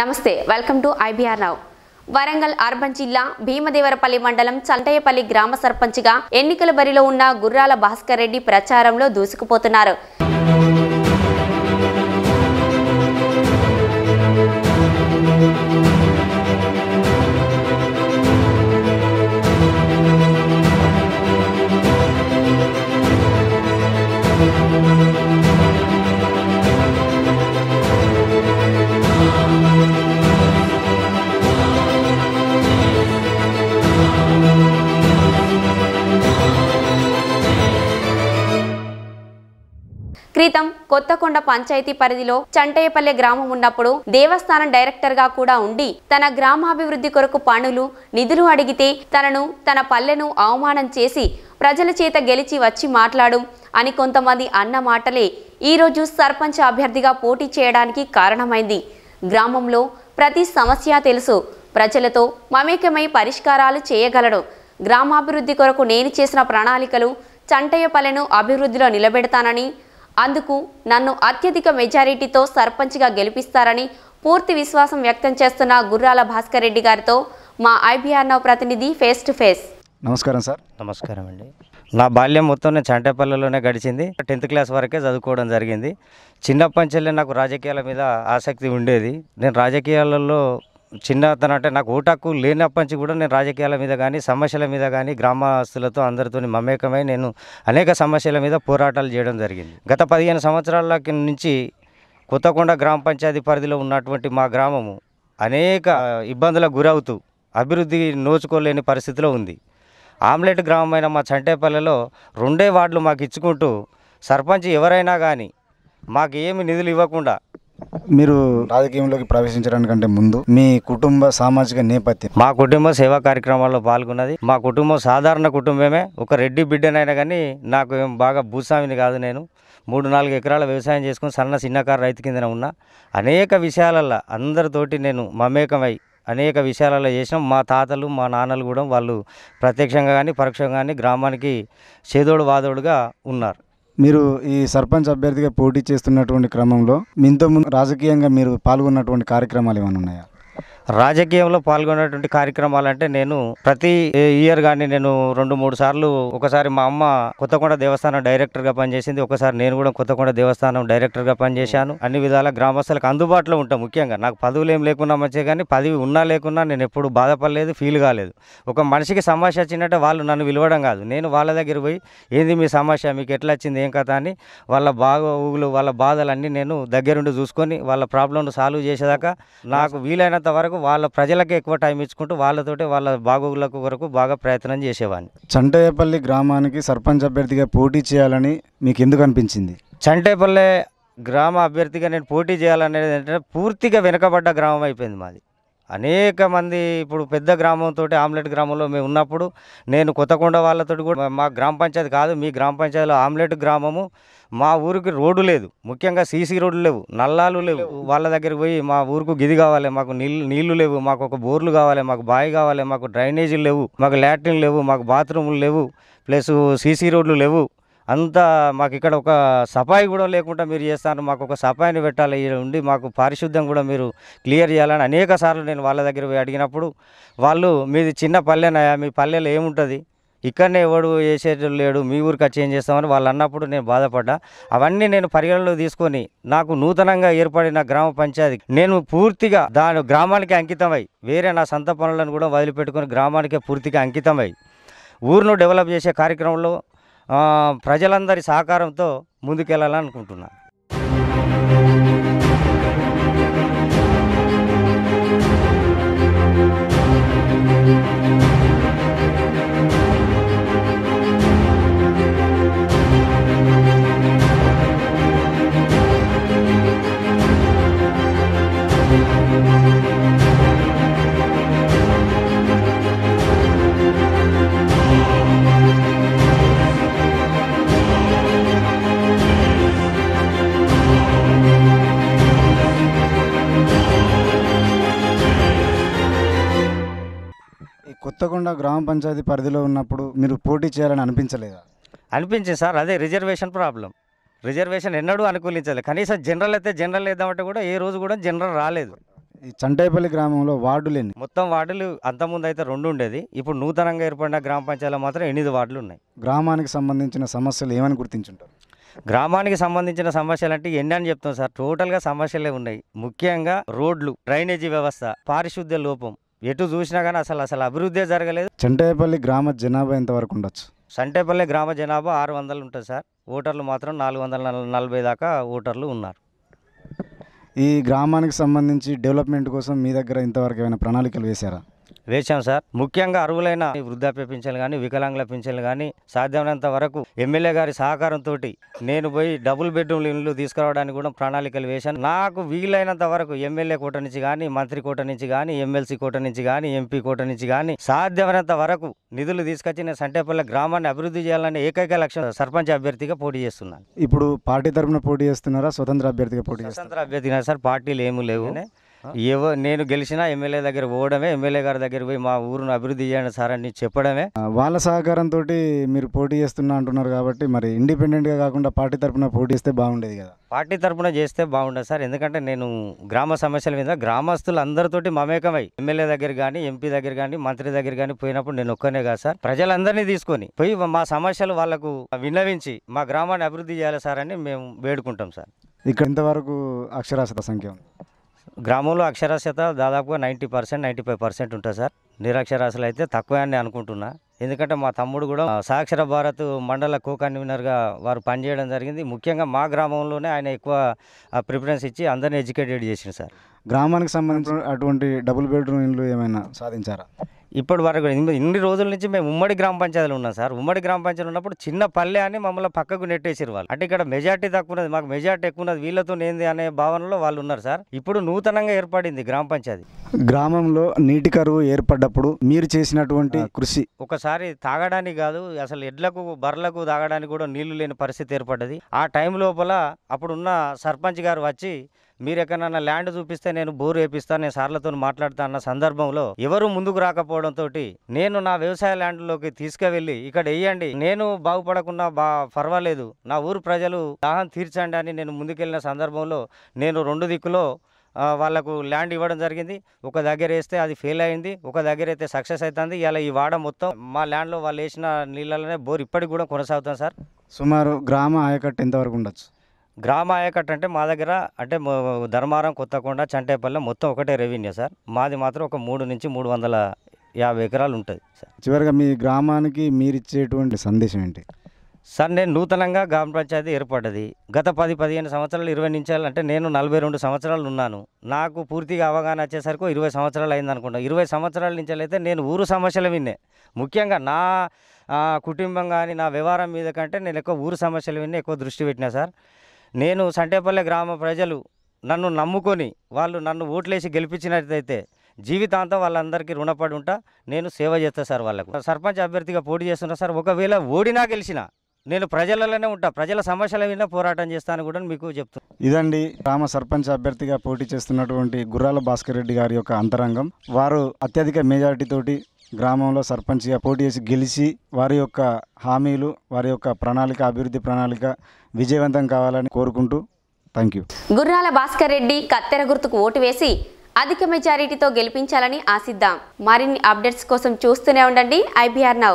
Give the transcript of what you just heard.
నమస్తే welcome to IBR now Warangal urban జిల్లా భీమదేవరపల్లి మండలం చంటయ్యపల్లి గ్రామ సర్పంచ్గా ఎన్నికల బరిలో ఉన్న గుర్రాల భాస్కర్ రెడ్డి ప్రచారంలో దూసుకుపోతున్నారు క్రితం కొత్తకొండ పంచాయతీ పరిధిలో చంటయ్యపల్లె గ్రామం ఉన్నప్పుడు దేవస్థానం డైరెక్టర్ గా కూడా ఉండి తన గ్రామాభివృద్ధి కొరకు పనులు నిధులు అడిగితే తనను తన పల్లెను అవమానం చేసి ప్రజల చేత గెలిచి వచ్చి మాట్లాడు అని కొంతమంది అన్న మాటలే ఈరోజు సర్పంచ్ అభ్యర్థిగా పోటీ చేయడానికి కారణమైంది గ్రామంలో ప్రతి సమస్య తెలుసు ప్రజలతో మమేకమై పరిష్కారాలు చేయగలడు గ్రామాభివృద్ధి కొరకు నేను చేసిన ప్రణాళికలు చంటయ్యపల్లెను అభివృద్ధిలో నిలబెడతానని అందుకు నన్ను అత్యధిక మెజారిటీతో సర్పంచ్గా గెలిపిస్తారని పూర్తి విశ్వాసం వ్యక్తం చేస్తున్న గుర్రాల భాస్కర్ రెడ్డి గారితో మా నవ్ ప్రతినిధి ఫేస్ టు ఫేస్ నమస్కారం సార్ నమస్కారం అండి నా బాల్యం మొత్తం నేను చంటేపల్లెలోనే గడిచింది టెన్త్ క్లాస్ వరకే చదువుకోవడం జరిగింది చిన్నప్పటి నుంచి నాకు రాజకీయాల మీద ఆసక్తి ఉండేది నేను రాజకీయాలలో చిన్నతనం అంటే నాకు ఓటాకు లేనప్పటి నుంచి కూడా నేను రాజకీయాల మీద కానీ సమస్యల మీద కానీ గ్రామస్తులతో అందరితో మమేకమై నేను అనేక సమస్యల మీద పోరాటాలు చేయడం జరిగింది గత పదిహేను సంవత్సరాల నుంచి కొత్తకొండ గ్రామ పంచాయతీ పరిధిలో ఉన్నటువంటి మా గ్రామము అనేక ఇబ్బందులకు గురవుతూ అభివృద్ధి నోచుకోలేని పరిస్థితిలో ఉంది ఆమ్లెట్ గ్రామమైన మా చంటేపల్లెలో రెండే వార్డులు మాకు ఇచ్చుకుంటూ సర్పంచ్ ఎవరైనా కానీ మాకు ఏమి నిధులు ఇవ్వకుండా మీరు రాజకీయంలోకి ప్రవేశించడానికంటే ముందు మీ కుటుంబ సామాజిక నేపథ్యం మా కుటుంబ సేవా కార్యక్రమాల్లో పాల్గొన్నది మా కుటుంబం సాధారణ కుటుంబమే ఒక రెడ్డి బిడ్డనైనా కానీ నాకు ఏం బాగా భూస్వామిని కాదు నేను మూడు నాలుగు ఎకరాల వ్యవసాయం చేసుకుని సన్న చిన్నకారు రైతు కిందన ఉన్నా అనేక విషయాలలో అందరితోటి నేను మమేకమై అనేక విషయాలలో చేసిన మా తాతలు మా నాన్నలు కూడా వాళ్ళు ప్రత్యక్షంగా కానీ పరోక్షంగా కానీ గ్రామానికి చేదోడు వాదోడుగా ఉన్నారు మీరు ఈ సర్పంచ్ అభ్యర్థిగా పోటీ చేస్తున్నటువంటి క్రమంలో ముందు రాజకీయంగా మీరు పాల్గొన్నటువంటి కార్యక్రమాలు ఏమైనా ఉన్నాయా రాజకీయంలో పాల్గొనేటువంటి కార్యక్రమాలు అంటే నేను ప్రతి ఇయర్ కానీ నేను రెండు మూడు సార్లు ఒకసారి మా అమ్మ కొత్తకొండ దేవస్థానం డైరెక్టర్గా పనిచేసింది ఒకసారి నేను కూడా కొత్తకొండ దేవస్థానం డైరెక్టర్గా పనిచేశాను అన్ని విధాల గ్రామస్తులకు అందుబాటులో ఉంటాం ముఖ్యంగా నాకు పదవులు ఏం లేకున్నా మంచిగా కానీ పదవి ఉన్నా లేకున్నా నేను ఎప్పుడు బాధపడలేదు ఫీల్ కాలేదు ఒక మనిషికి సమస్య వచ్చినట్టే వాళ్ళు నన్ను విలవడం కాదు నేను వాళ్ళ దగ్గర పోయి ఏంది మీ సమస్య మీకు ఎట్లా వచ్చింది ఏం కథ అని వాళ్ళ బాగోగులు వాళ్ళ బాధలన్నీ నేను దగ్గరుండి చూసుకొని వాళ్ళ ప్రాబ్లంను సాల్వ్ చేసేదాకా నాకు వీలైనంత వరకు వాళ్ళకు వాళ్ళ ప్రజలకు ఎక్కువ టైం ఇచ్చుకుంటూ వాళ్ళతోటి వాళ్ళ బాగోగులకు వరకు బాగా ప్రయత్నం చేసేవాడిని చంటేపల్లి గ్రామానికి సర్పంచ్ అభ్యర్థిగా పోటీ చేయాలని మీకు ఎందుకు అనిపించింది చంటేపల్లె గ్రామ అభ్యర్థిగా నేను పోటీ చేయాలనేది ఏంటంటే పూర్తిగా వెనుకబడ్డ గ్రామం అయిపోయింది మాది అనేక మంది ఇప్పుడు పెద్ద గ్రామంతో ఆమ్లెట్ గ్రామంలో మేము ఉన్నప్పుడు నేను కొత్తకొండ వాళ్ళతో కూడా మా గ్రామ పంచాయతీ కాదు మీ గ్రామ పంచాయతీలో ఆమ్లెట్ గ్రామము మా ఊరికి రోడ్డు లేదు ముఖ్యంగా సీసీ రోడ్లు లేవు నల్లాలు లేవు వాళ్ళ దగ్గరికి పోయి మా ఊరుకు గిది కావాలి మాకు నీళ్ళు నీళ్లు లేవు మాకు ఒక బోర్లు కావాలి మాకు బావి కావాలి మాకు డ్రైనేజీలు లేవు మాకు లాట్రిన్ లేవు మాకు బాత్రూములు లేవు ప్లస్ సీసీ రోడ్లు లేవు అంత మాకు ఇక్కడ ఒక సఫాయి కూడా లేకుండా మీరు చేస్తాను మాకు ఒక సఫాయిని పెట్టాలి ఉండి మాకు పారిశుద్ధ్యం కూడా మీరు క్లియర్ చేయాలని అనేక సార్లు నేను వాళ్ళ దగ్గర అడిగినప్పుడు వాళ్ళు మీది చిన్న పల్లెనాయా మీ పల్లెలో ఏముంటుంది ఇక్కడనే ఎవడు వేసేటో లేడు మీ ఊరికి వచ్చి ఏం చేస్తామని వాళ్ళు అన్నప్పుడు నేను బాధపడ్డా అవన్నీ నేను పరిగణలో తీసుకొని నాకు నూతనంగా ఏర్పడిన గ్రామ పంచాయతీ నేను పూర్తిగా దాని గ్రామానికి అంకితమై వేరే నా సంత పనులను కూడా వదిలిపెట్టుకుని గ్రామానికే పూర్తిగా అంకితమై ఊరును డెవలప్ చేసే కార్యక్రమంలో ప్రజలందరి సహకారంతో ముందుకెళ్ళాలనుకుంటున్నాను కొత్తగొండ గ్రామ పంచాయతీ పరిధిలో ఉన్నప్పుడు మీరు పోటీ చేయాలని అనిపించలేదా అనిపించింది సార్ అదే రిజర్వేషన్ ప్రాబ్లం రిజర్వేషన్ ఎన్నడూ అనుకూలించాలి కనీసం జనరల్ అయితే జనరల్ వేద్దామంటే కూడా ఏ రోజు కూడా జనరల్ రాలేదు ఈ చంటేపల్లి గ్రామంలో వార్డులు ఎన్ని మొత్తం వార్డులు అంతకుముందు అయితే రెండు ఉండేది ఇప్పుడు నూతనంగా ఏర్పడిన గ్రామ పంచాయతీలో మాత్రం ఎనిమిది వార్డులు ఉన్నాయి గ్రామానికి సంబంధించిన సమస్యలు ఏమని గుర్తించుంటారు గ్రామానికి సంబంధించిన సమస్యలు అంటే ఎన్ని అని చెప్తాం సార్ టోటల్గా సమస్యలే ఉన్నాయి ముఖ్యంగా రోడ్లు డ్రైనేజీ వ్యవస్థ పారిశుద్ధ్య లోపం ఎటు చూసినా కానీ అసలు అసలు అభివృద్ధి జరగలేదు చంటేపల్లి గ్రామ జనాభా ఎంతవరకు ఉండొచ్చు సంటేపల్లి గ్రామ జనాభా ఆరు వందలు ఉంటుంది సార్ ఓటర్లు మాత్రం నాలుగు వందల నలభై దాకా ఓటర్లు ఉన్నారు ఈ గ్రామానికి సంబంధించి డెవలప్మెంట్ కోసం మీ దగ్గర ఇంతవరకు ఏమైనా ప్రణాళికలు వేశారా వేశాం సార్ ముఖ్యంగా అర్హులైన వృద్ధాప్య పింఛన్లు కానీ వికలాంగుల పింఛన్లు కానీ సాధ్యమైనంత వరకు ఎమ్మెల్యే గారి సహకారంతో నేను పోయి డబుల్ బెడ్రూమ్లు ఇల్లు తీసుకురావడానికి కూడా ప్రణాళికలు వేశాను నాకు వీలైనంత వరకు ఎమ్మెల్యే కోట నుంచి కానీ మంత్రి కోట నుంచి కానీ ఎమ్మెల్సీ కోట నుంచి కానీ ఎంపీ కోట నుంచి కానీ సాధ్యమైనంత వరకు నిధులు తీసుకొచ్చి నేను సంటేపల్లి గ్రామాన్ని అభివృద్ధి చేయాలనే ఏకైక లక్ష్యం సర్పంచ్ అభ్యర్థిగా పోటీ చేస్తున్నాను ఇప్పుడు పార్టీ తరఫున పోటీ చేస్తున్నారా స్వతంత్ర అభ్యర్థిగా పోటీ స్వతంత్ర అభ్యర్థిగా సార్ పార్టీలు ఏమీ లేవు ఏవో నేను గెలిచిన ఎమ్మెల్యే దగ్గర పోవడమే ఎమ్మెల్యే గారి దగ్గర పోయి మా ఊరును అభివృద్ధి చేయండి సార్ అని చెప్పడమే వాళ్ళ సహకారంతో మీరు పోటీ చేస్తున్నా అంటున్నారు కాబట్టి మరి ఇండిపెండెంట్గా కాకుండా పార్టీ తరఫున పోటీ చేస్తే బాగుండేది కదా పార్టీ తరఫున చేస్తే బాగుండదు సార్ ఎందుకంటే నేను గ్రామ సమస్యల మీద గ్రామస్తులు అందరితోటి మమేకమై ఎమ్మెల్యే దగ్గర కానీ ఎంపీ దగ్గర కానీ మంత్రి దగ్గర కానీ పోయినప్పుడు నేను ఒక్కనే కాదు సార్ ప్రజలందరినీ తీసుకొని పోయి మా సమస్యలు వాళ్లకు విన్నవించి మా గ్రామాన్ని అభివృద్ధి చేయాలి సార్ అని మేము వేడుకుంటాం సార్ ఇక్కడ ఇంతవరకు అక్షరాస్యత సంఖ్య గ్రామంలో అక్షరాస్యత దాదాపుగా ninety percent ninety five percent ఉంటుంది సార్ నిరక్షరాస్యులు అయితే తక్కువే అని అనుకుంటున్నా ఎందుకంటే మా తమ్ముడు కూడా సాక్షర భారత్ మండల కో కన్వీనర్గా వారు పనిచేయడం జరిగింది ముఖ్యంగా మా గ్రామంలోనే ఆయన ఎక్కువ ప్రిఫరెన్స్ ఇచ్చి అందరిని ఎడ్యుకేటెడ్ చేసింది సార్ గ్రామానికి సంబంధించిన అటువంటి డబుల్ బెడ్రూమ్ ఇండ్లు ఏమైనా సాధించారా ఇప్పటి వరకు ఇన్ని రోజుల నుంచి మేము ఉమ్మడి గ్రామ పంచాయతీలో ఉన్నాం సార్ ఉమ్మడి గ్రామ పంచాయతీలో ఉన్నప్పుడు చిన్న పల్లె అని మమ్మల్ని పక్కకు నెట్టేసారు వాళ్ళు అంటే ఇక్కడ మెజార్టీ తక్కువ ఉన్నది మాకు మెజార్టీ ఎక్కువ ఉన్నది వీళ్ళతో ఏంది అనే భావనలో వాళ్ళు ఉన్నారు సార్ ఇప్పుడు నూతనంగా ఏర్పడింది గ్రామ పంచాయతీ గ్రామంలో నీటి కరువు ఏర్పడ్డప్పుడు మీరు చేసినటువంటి కృషి ఒకసారి తాగడానికి కాదు అసలు ఎడ్లకు బర్రలకు తాగడానికి కూడా నీళ్లు లేని పరిస్థితి ఏర్పడ్డది ఆ టైం లోపల అప్పుడున్న సర్పంచ్ గారు వచ్చి మీరు ఎక్కడన్నా ల్యాండ్ చూపిస్తే నేను బోరు వేపిస్తాను నేను సార్లతో మాట్లాడుతా అన్న సందర్భంలో ఎవరు ముందుకు రాకపోవడంతో నేను నా వ్యవసాయ ల్యాండ్లోకి తీసుకువెళ్ళి ఇక్కడ వేయండి నేను బాగుపడకుండా బా పర్వాలేదు నా ఊరు ప్రజలు దాహం తీర్చండి అని నేను ముందుకెళ్ళిన సందర్భంలో నేను రెండు దిక్కులో వాళ్ళకు ల్యాండ్ ఇవ్వడం జరిగింది ఒక దగ్గర వేస్తే అది ఫెయిల్ అయింది ఒక దగ్గర అయితే సక్సెస్ అవుతుంది ఇలా ఈ వాడ మొత్తం మా ల్యాండ్లో వాళ్ళు వేసిన నీళ్ళలోనే బోర్ ఇప్పటికి కూడా కొనసాగుతాం సార్ సుమారు గ్రామ ఆయకట్టు ఎంతవరకు ఉండొచ్చు గ్రామ ఆయకట్ అంటే మా దగ్గర అంటే ధర్మారం కొత్తకొండ చంటేపల్లె మొత్తం ఒకటే రెవెన్యూ సార్ మాది మాత్రం ఒక మూడు నుంచి మూడు వందల యాభై ఎకరాలు ఉంటుంది సార్ చివరిగా మీ గ్రామానికి మీరు ఇచ్చేటువంటి సందేశం ఏంటి సార్ నేను నూతనంగా గ్రామ పంచాయతీ ఏర్పడ్డది గత పది పదిహేను సంవత్సరాలు ఇరవై నిమిషాలు అంటే నేను నలభై రెండు సంవత్సరాలు ఉన్నాను నాకు పూర్తిగా అవగాహన వచ్చేసరికి ఇరవై సంవత్సరాలు అయింది అనుకుంటాను ఇరవై సంవత్సరాల నుంచి అయితే నేను ఊరు సమస్యలు విన్నే ముఖ్యంగా నా కుటుంబం కానీ నా వ్యవహారం మీద కంటే నేను ఎక్కువ ఊరు సమస్యలు విన్నే ఎక్కువ దృష్టి పెట్టినా సార్ నేను సంటేపల్లె గ్రామ ప్రజలు నన్ను నమ్ముకొని వాళ్ళు నన్ను ఓట్లేసి గెలిపించినట్టయితే జీవితాంతం వాళ్ళందరికీ రుణపడి ఉంటా నేను సేవ చేస్తా సార్ వాళ్ళకు సర్పంచ్ అభ్యర్థిగా పోటీ చేస్తున్నా సార్ ఒకవేళ ఓడినా గెలిచినా నేను ప్రజలలోనే ఉంటా ప్రజల సమస్యల మీద పోరాటం చేస్తాను కూడా మీకు చెప్తాను ఇదండి గ్రామ సర్పంచ్ అభ్యర్థిగా పోటీ చేస్తున్నటువంటి గుర్రాల భాస్కర్ రెడ్డి గారి యొక్క అంతరంగం వారు అత్యధిక మెజారిటీ తోటి గ్రామంలో సర్పంచ్గా పోటీ చేసి గెలిచి వారి యొక్క హామీలు వారి యొక్క ప్రణాళిక అభివృద్ధి ప్రణాళిక విజయవంతం కావాలని కోరుకుంటూ థ్యాంక్ యూ గుర్రాల భాస్కర్ రెడ్డి కత్తెర గుర్తుకు ఓటు వేసి అధిక మెజారిటీతో గెలిపించాలని ఆశిద్దాం మరిన్ని అప్డేట్స్ కోసం చూస్తూనే ఉండండి ఐబీఆర్ నౌ